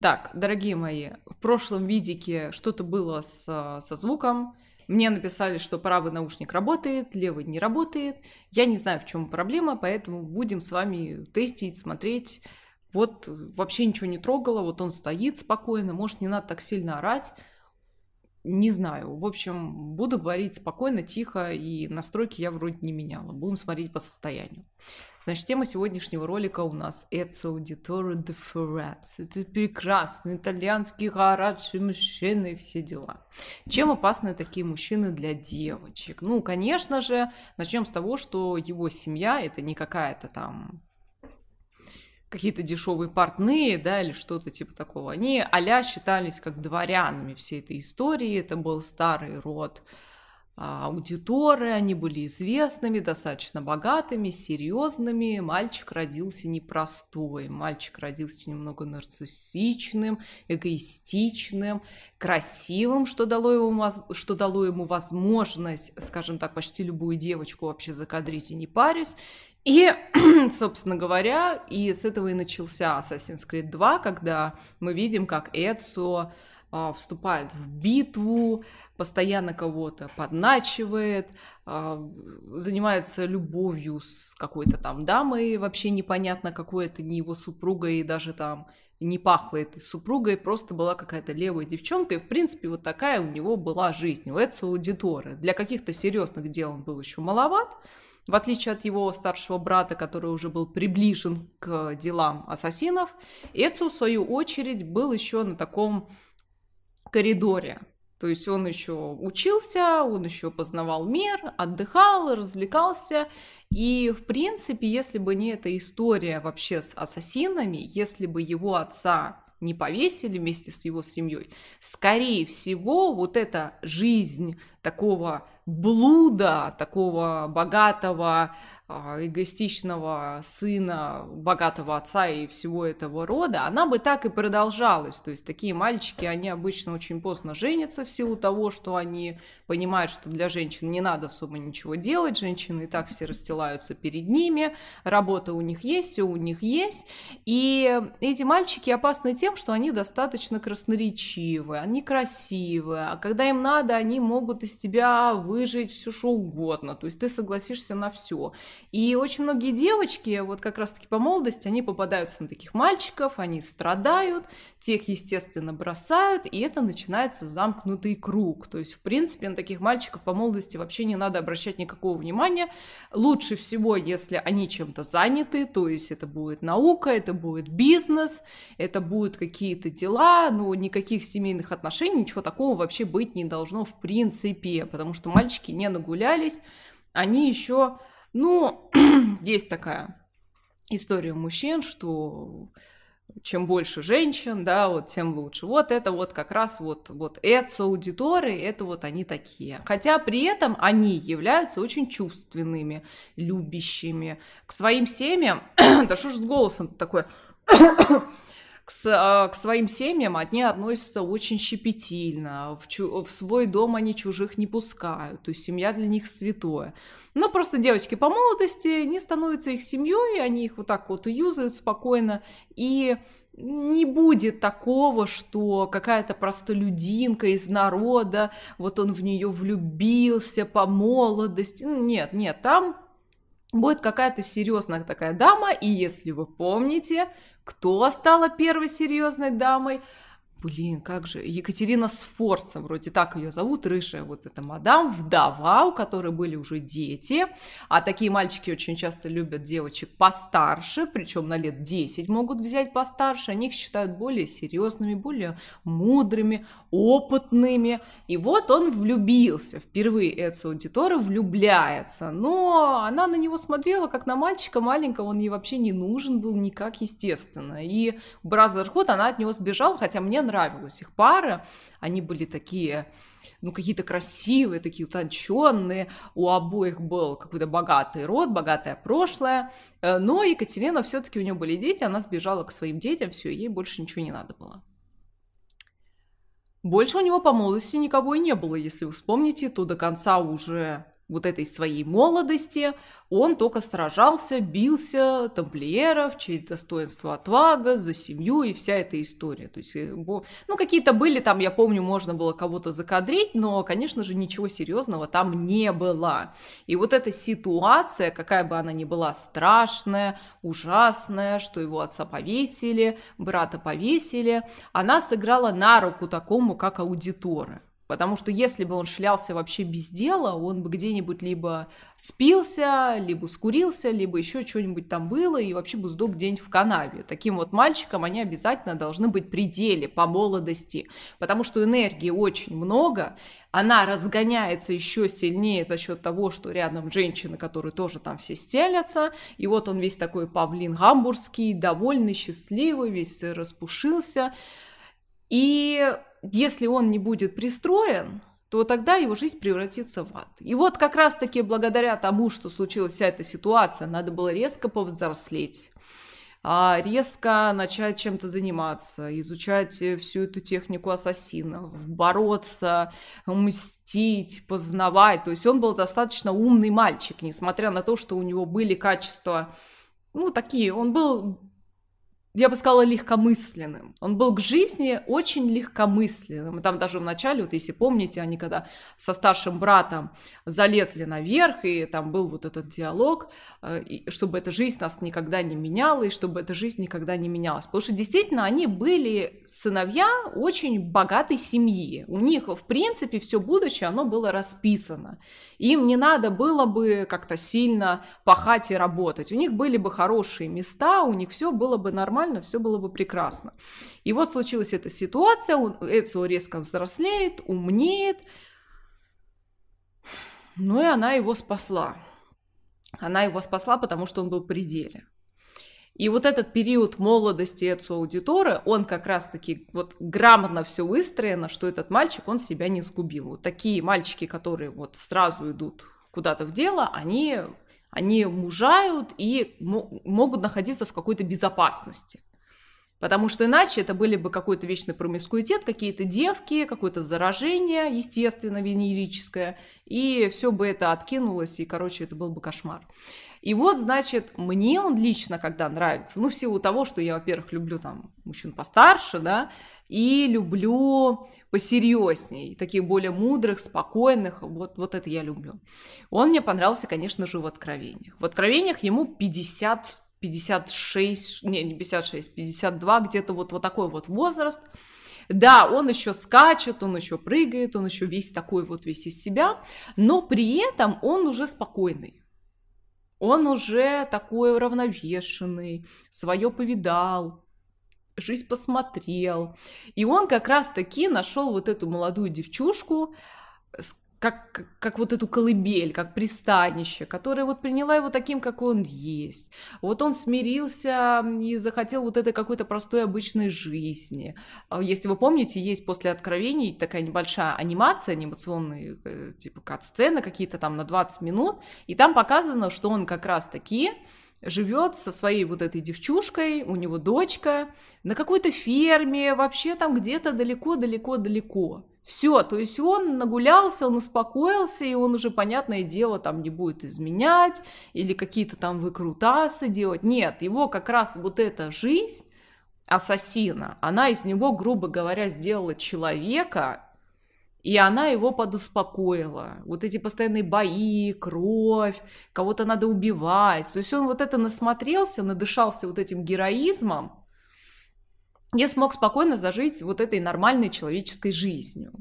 Так, дорогие мои, в прошлом видике что-то было с, э, со звуком. Мне написали, что правый наушник работает, левый не работает. Я не знаю, в чем проблема, поэтому будем с вами тестить, смотреть. Вот э, вообще ничего не трогала, вот он стоит спокойно, может, не надо так сильно орать. Не знаю. В общем, буду говорить спокойно, тихо, и настройки я вроде не меняла. Будем смотреть по состоянию. Значит, тема сегодняшнего ролика у нас «Эцо аудиторе де Это прекрасный итальянский хороший мужчина и все дела. Чем опасны такие мужчины для девочек? Ну, конечно же, начнем с того, что его семья – это не какая-то там какие-то дешевые портные, да, или что-то типа такого. Они а считались как дворянами всей этой истории. Это был старый род а, аудиторы, они были известными, достаточно богатыми, серьезными. Мальчик родился непростой, мальчик родился немного нарциссичным, эгоистичным, красивым, что дало, ему, что дало ему возможность, скажем так, почти любую девочку вообще закадрить и не парить. И, собственно говоря, и с этого и начался Assassin's Creed 2, когда мы видим, как Эдсо а, вступает в битву, постоянно кого-то подначивает, а, занимается любовью с какой-то там дамой, вообще непонятно, какой это не его супруга, и даже там не пахло этой супругой, просто была какая-то левая девчонка, и, в принципе, вот такая у него была жизнь, у Эцио Аудитора. Для каких-то серьезных дел он был еще маловат, в отличие от его старшего брата, который уже был приближен к делам ассасинов, Эцио, в свою очередь, был еще на таком коридоре. То есть он еще учился, он еще познавал мир, отдыхал, развлекался. И, в принципе, если бы не эта история вообще с ассасинами, если бы его отца не повесили вместе с его семьей, скорее всего, вот эта жизнь такого блуда такого богатого, а, эгоистичного сына, богатого отца и всего этого рода, она бы так и продолжалась. То есть такие мальчики, они обычно очень поздно женятся в силу того, что они понимают, что для женщин не надо особо ничего делать, женщины и так все расстилаются перед ними, работа у них есть, у них есть. И эти мальчики опасны тем, что они достаточно красноречивы, они красивы, а когда им надо, они могут из тебя вы выжить, все что угодно. То есть ты согласишься на все. И очень многие девочки, вот как раз-таки по молодости, они попадаются на таких мальчиков, они страдают, тех, естественно, бросают, и это начинается замкнутый круг. То есть, в принципе, на таких мальчиков по молодости вообще не надо обращать никакого внимания. Лучше всего, если они чем-то заняты, то есть это будет наука, это будет бизнес, это будут какие-то дела, но никаких семейных отношений, ничего такого вообще быть не должно в принципе, потому что мальчик мальчики не нагулялись, они еще, ну, есть такая история у мужчин, что чем больше женщин, да, вот тем лучше. Вот это вот как раз вот, вот эти аудиторы, это вот они такие. Хотя при этом они являются очень чувственными, любящими. К своим семьям, да что ж с голосом такое, к, а, к своим семьям они относятся очень щепетильно. В, чу, в свой дом они чужих не пускают. То есть семья для них святое. Но ну, просто девочки по молодости не становятся их семьей, они их вот так вот юзают спокойно. И не будет такого, что какая-то простолюдинка из народа, вот он в нее влюбился по молодости. Нет, нет, там будет какая-то серьезная такая дама, и если вы помните, кто стала первой серьезной дамой, блин, как же, Екатерина Сфорца, вроде так ее зовут, рыжая вот эта мадам, вдова, у которой были уже дети, а такие мальчики очень часто любят девочек постарше, причем на лет 10 могут взять постарше, они их считают более серьезными, более мудрыми, опытными. И вот он влюбился. Впервые Эцио Дитора влюбляется. Но она на него смотрела, как на мальчика маленького. Он ей вообще не нужен был никак, естественно. И бразерхот она от него сбежала, хотя мне нравилась их пара. Они были такие ну, какие-то красивые, такие утонченные, у обоих был какой-то богатый род, богатое прошлое, э, но Екатерина все-таки у нее были дети, она сбежала к своим детям, все, ей больше ничего не надо было. Больше у него по молодости никого и не было, если вы вспомните, то до конца уже вот этой своей молодости он только сражался, бился тамплиеров, честь достоинства отвага, за семью и вся эта история. То есть, э, ну, какие-то были там, я помню, можно было кого-то закадрить, но, конечно же, ничего серьезного там не было. И вот эта ситуация, какая бы она ни была страшная, ужасная, что его отца повесили, брата повесили, она сыграла на руку такому, как аудиторы. Потому что если бы он шлялся вообще без дела, он бы где-нибудь либо спился, либо скурился, либо еще что-нибудь там было, и вообще бы сдох где-нибудь в канаве. Таким вот мальчикам они обязательно должны быть при по молодости, потому что энергии очень много, она разгоняется еще сильнее за счет того, что рядом женщины, которые тоже там все стелятся, и вот он весь такой павлин гамбургский, довольный, счастливый, весь распушился, и если он не будет пристроен, то тогда его жизнь превратится в ад. И вот как раз-таки благодаря тому, что случилась вся эта ситуация, надо было резко повзрослеть, а резко начать чем-то заниматься, изучать э, всю эту технику ассасинов, бороться, мстить, познавать. То есть он был достаточно умный мальчик, несмотря на то, что у него были качества, ну, такие, он был я бы сказала, легкомысленным. Он был к жизни очень легкомысленным. И там даже в начале, вот если помните, они когда со старшим братом залезли наверх, и там был вот этот диалог, э, чтобы эта жизнь нас никогда не меняла, и чтобы эта жизнь никогда не менялась. Потому что действительно они были сыновья очень богатой семьи. У них, в принципе, все будущее, оно было расписано. Им не надо было бы как-то сильно пахать и работать. У них были бы хорошие места, у них все было бы нормально нормально, все было бы прекрасно. И вот случилась эта ситуация, он, Эцио резко взрослеет, умнеет, ну и она его спасла. Она его спасла, потому что он был при пределе И вот этот период молодости Эцу Аудитора, он как раз-таки вот грамотно все выстроено, что этот мальчик, он себя не сгубил. Вот такие мальчики, которые вот сразу идут куда-то в дело, они они мужают и могут находиться в какой-то безопасности. Потому что иначе это были бы какой-то вечный промискуитет, какие-то девки, какое-то заражение, естественно, венерическое, и все бы это откинулось, и, короче, это был бы кошмар. И вот, значит, мне он лично когда нравится, ну, в силу того, что я, во-первых, люблю там мужчин постарше, да, и люблю посерьезней, таких более мудрых, спокойных, вот, вот это я люблю. Он мне понравился, конечно же, в «Откровениях». В «Откровениях» ему 50 56, не, не 56, 52, где-то вот, вот такой вот возраст. Да, он еще скачет, он еще прыгает, он еще весь такой вот весь из себя, но при этом он уже спокойный. Он уже такой уравновешенный, свое повидал, жизнь посмотрел. И он как раз-таки нашел вот эту молодую девчушку, как, как вот эту колыбель, как пристанище, которая вот приняла его таким, как он есть. Вот он смирился и захотел вот этой какой-то простой обычной жизни. А если вы помните, есть после откровений такая небольшая анимация, анимационные э, типа кат-сцены какие-то там на 20 минут, и там показано, что он как раз-таки живет со своей вот этой девчушкой, у него дочка, на какой-то ферме, вообще там где-то далеко-далеко-далеко. Все, то есть он нагулялся, он успокоился, и он уже, понятное дело, там не будет изменять или какие-то там выкрутасы делать. Нет, его как раз вот эта жизнь ассасина, она из него, грубо говоря, сделала человека, и она его подуспокоила. Вот эти постоянные бои, кровь, кого-то надо убивать. То есть он вот это насмотрелся, надышался вот этим героизмом и смог спокойно зажить вот этой нормальной человеческой жизнью.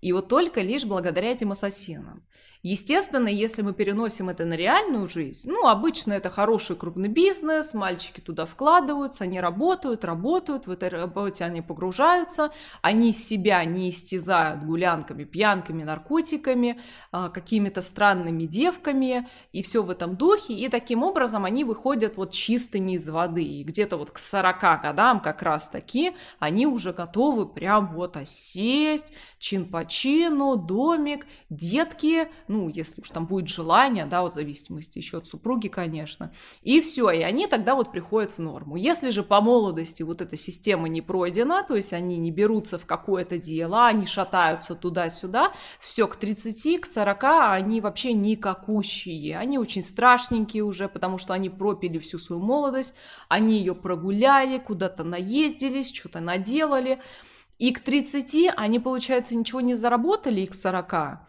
И вот только лишь благодаря этим ассасинам. Естественно, если мы переносим это на реальную жизнь, ну, обычно это хороший крупный бизнес, мальчики туда вкладываются, они работают, работают, в этой работе они погружаются, они себя не истязают гулянками, пьянками, наркотиками, а, какими-то странными девками и все в этом духе, и таким образом они выходят вот чистыми из воды, и где-то вот к 40 годам как раз таки они уже готовы прям вот осесть, чин по чину, домик, детки, ну, если уж там будет желание, да, вот в зависимости еще от супруги, конечно. И все, и они тогда вот приходят в норму. Если же по молодости вот эта система не пройдена, то есть они не берутся в какое-то дело, они шатаются туда-сюда, все, к 30, к 40 а они вообще никакущие, они очень страшненькие уже, потому что они пропили всю свою молодость, они ее прогуляли, куда-то наездились, что-то наделали, и к 30 они, получается, ничего не заработали, и к 40.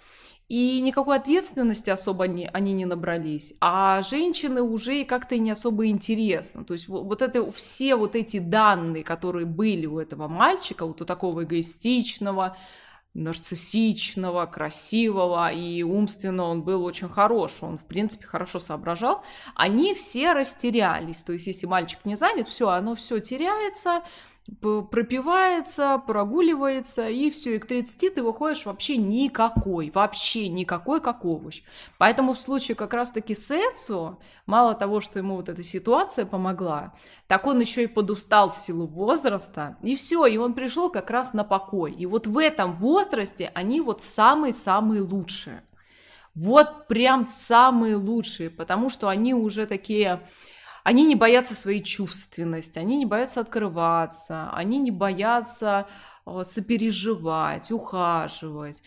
И никакой ответственности особо они, они не набрались. А женщины уже как-то не особо интересно. То есть вот, вот это, все вот эти данные, которые были у этого мальчика, вот у такого эгоистичного, нарциссичного, красивого и умственно он был очень хорош, он, в принципе, хорошо соображал, они все растерялись. То есть, если мальчик не занят, все, оно все теряется, пропивается, прогуливается, и все, и к 30 ты выходишь вообще никакой, вообще никакой как овощ. Поэтому в случае как раз-таки Сетсу, мало того, что ему вот эта ситуация помогла, так он еще и подустал в силу возраста, и все, и он пришел как раз на покой. И вот в этом возрасте они вот самые-самые лучшие. Вот прям самые лучшие, потому что они уже такие они не боятся своей чувственности, они не боятся открываться, они не боятся э, сопереживать, ухаживать.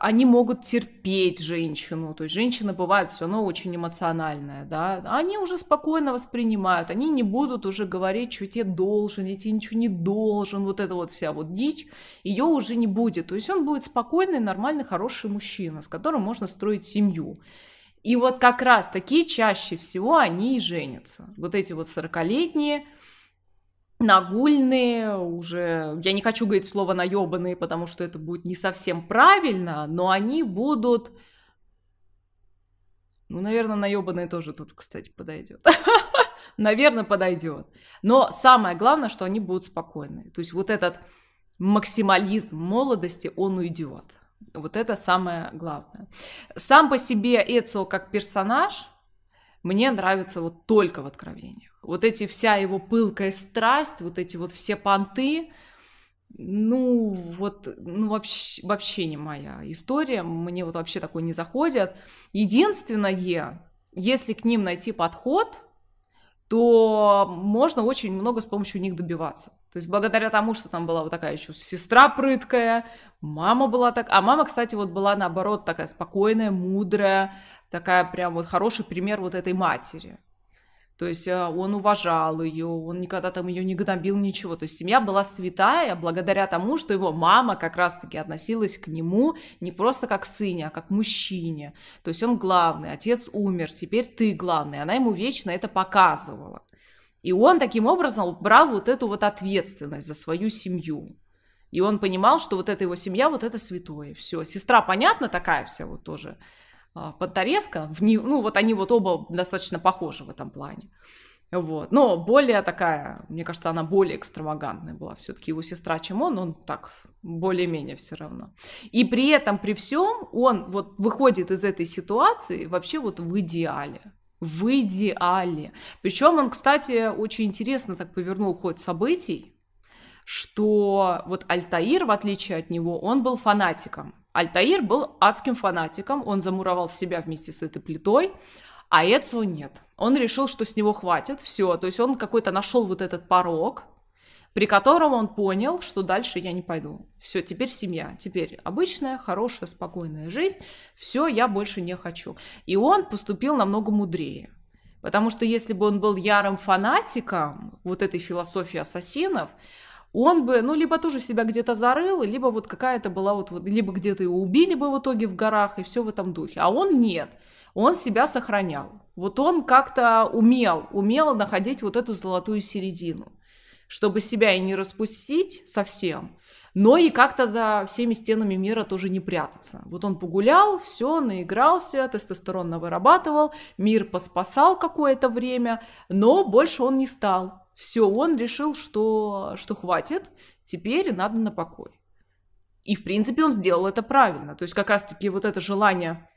Они могут терпеть женщину, то есть женщина бывает все равно очень эмоциональная, да, они уже спокойно воспринимают, они не будут уже говорить, что тебе должен, я тебе ничего не должен, вот эта вот вся вот дичь, ее уже не будет, то есть он будет спокойный, нормальный, хороший мужчина, с которым можно строить семью. И вот как раз такие чаще всего они и женятся. Вот эти вот сорокалетние, нагульные, уже, я не хочу говорить слово наебанные, потому что это будет не совсем правильно, но они будут, ну, наверное, наебанные тоже тут, кстати, подойдет. Наверное, подойдет. Но самое главное, что они будут спокойны. То есть вот этот максимализм молодости, он уйдет. Вот это самое главное. Сам по себе Эцио как персонаж мне нравится вот только в Откровениях. Вот эти вся его пылкая страсть, вот эти вот все понты, ну вот ну, вообще, вообще не моя история, мне вот вообще такой не заходит. Единственное, если к ним найти подход, то можно очень много с помощью них добиваться. То есть благодаря тому, что там была вот такая еще сестра прыткая, мама была так... А мама, кстати, вот была наоборот такая спокойная, мудрая, такая прям вот хороший пример вот этой матери. То есть э, он уважал ее, он никогда там ее не гнобил, ничего. То есть семья была святая благодаря тому, что его мама как раз-таки относилась к нему не просто как к сыне, а как к мужчине. То есть он главный, отец умер, теперь ты главный. Она ему вечно это показывала. И он таким образом брал вот эту вот ответственность за свою семью. И он понимал, что вот эта его семья, вот это святое. Все, сестра, понятно, такая вся вот тоже а, подтареска. Ну, вот они вот оба достаточно похожи в этом плане. Вот. Но более такая, мне кажется, она более экстравагантная была. Все-таки его сестра, чем он, он так более-менее все равно. И при этом, при всем, он вот выходит из этой ситуации вообще вот в идеале в идеале. Причем он, кстати, очень интересно так повернул ход событий, что вот Альтаир, в отличие от него, он был фанатиком. Альтаир был адским фанатиком, он замуровал себя вместе с этой плитой, а Эцио нет. Он решил, что с него хватит, все. То есть он какой-то нашел вот этот порог, при котором он понял, что дальше я не пойду. Все, теперь семья, теперь обычная, хорошая, спокойная жизнь. Все, я больше не хочу. И он поступил намного мудрее. Потому что если бы он был ярым фанатиком вот этой философии ассасинов, он бы, ну, либо тоже себя где-то зарыл, либо вот какая-то была вот, вот либо где-то его убили бы в итоге в горах, и все в этом духе. А он нет. Он себя сохранял. Вот он как-то умел, умел находить вот эту золотую середину чтобы себя и не распустить совсем, но и как-то за всеми стенами мира тоже не прятаться. Вот он погулял, все, наигрался, тестостерон вырабатывал, мир поспасал какое-то время, но больше он не стал. Все, он решил, что, что хватит, теперь надо на покой. И, в принципе, он сделал это правильно. То есть как раз-таки вот это желание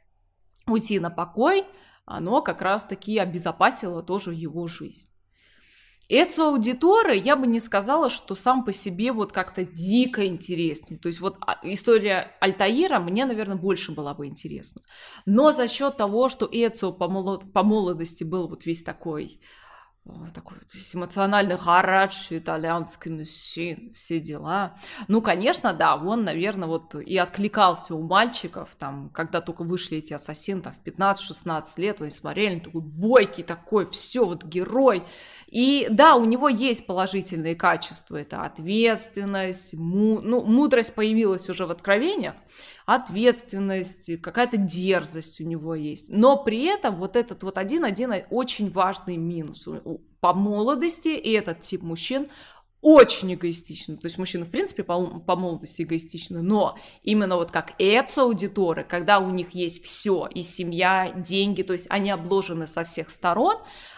уйти на покой, оно как раз-таки обезопасило тоже его жизнь. Эцо аудиторы, я бы не сказала, что сам по себе вот как-то дико интереснее. То есть вот а, история Альтаира мне, наверное, больше была бы интересна. Но за счет того, что Эцо по, молод... по молодости был вот весь такой Э, такой то есть эмоциональный хараш, итальянский мужчин, ну, все дела. Ну, конечно, да, он, наверное, вот и откликался у мальчиков, там, когда только вышли эти ассасины, там, в 15-16 лет, они смотрели, он такой бойкий такой, все, вот герой. И да, у него есть положительные качества, это ответственность, му... ну, мудрость появилась уже в откровениях, ответственность, какая-то дерзость у него есть. Но при этом вот этот вот один-один очень важный минус по молодости, и этот тип мужчин очень эгоистичны. То есть мужчины, в принципе, по, по молодости эгоистичны, но именно вот как эц-аудиторы, когда у них есть все, и семья, деньги, то есть они обложены со всех сторон,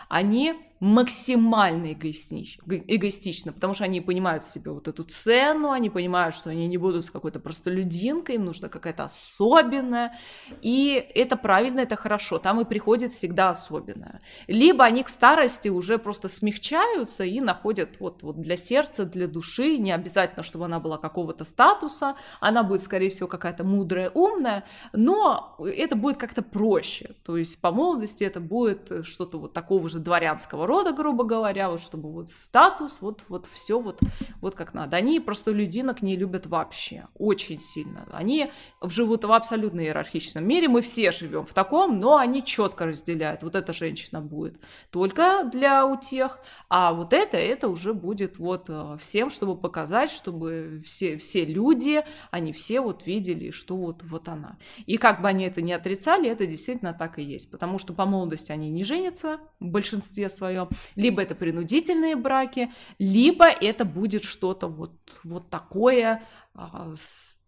они максимально эгоистично, эгоистично, потому что они понимают себе вот эту цену, они понимают, что они не будут с какой-то простолюдинкой, им нужна какая-то особенная, и это правильно, это хорошо, там и приходит всегда особенная. Либо они к старости уже просто смягчаются и находят вот, вот для сердца, для души, не обязательно, чтобы она была какого-то статуса, она будет, скорее всего, какая-то мудрая, умная, но это будет как-то проще, то есть по молодости это будет что-то вот такого же дворянского рода, грубо говоря, вот чтобы вот статус, вот, вот все вот, вот как надо. Они просто людинок не любят вообще, очень сильно. Они живут в абсолютно иерархичном мире, мы все живем в таком, но они четко разделяют. Вот эта женщина будет только для утех, а вот это, это уже будет вот э, всем, чтобы показать, чтобы все, все люди, они все вот видели, что вот, вот она. И как бы они это не отрицали, это действительно так и есть, потому что по молодости они не женятся в большинстве своем, назовем, либо это принудительные браки, либо это будет что-то вот, вот такое а, с,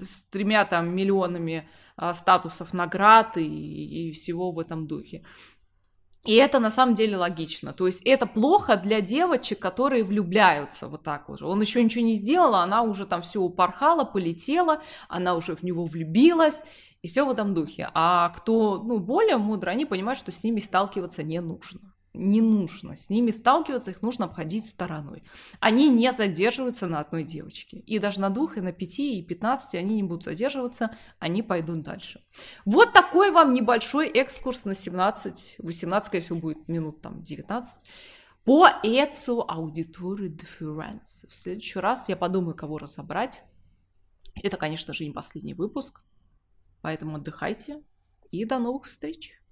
с тремя там миллионами а, статусов наград и, и всего в этом духе. И это на самом деле логично. То есть это плохо для девочек, которые влюбляются вот так уже. Он еще ничего не сделал, а она уже там все упорхала, полетела, она уже в него влюбилась, и все в этом духе. А кто ну, более мудро, они понимают, что с ними сталкиваться не нужно не нужно. С ними сталкиваться, их нужно обходить стороной. Они не задерживаются на одной девочке. И даже на двух, и на пяти, и пятнадцати они не будут задерживаться, они пойдут дальше. Вот такой вам небольшой экскурс на 17, 18, скорее всего, будет минут там 19 по Эцу аудитории Дефюренс. В следующий раз я подумаю, кого разобрать. Это, конечно же, не последний выпуск, поэтому отдыхайте и до новых встреч!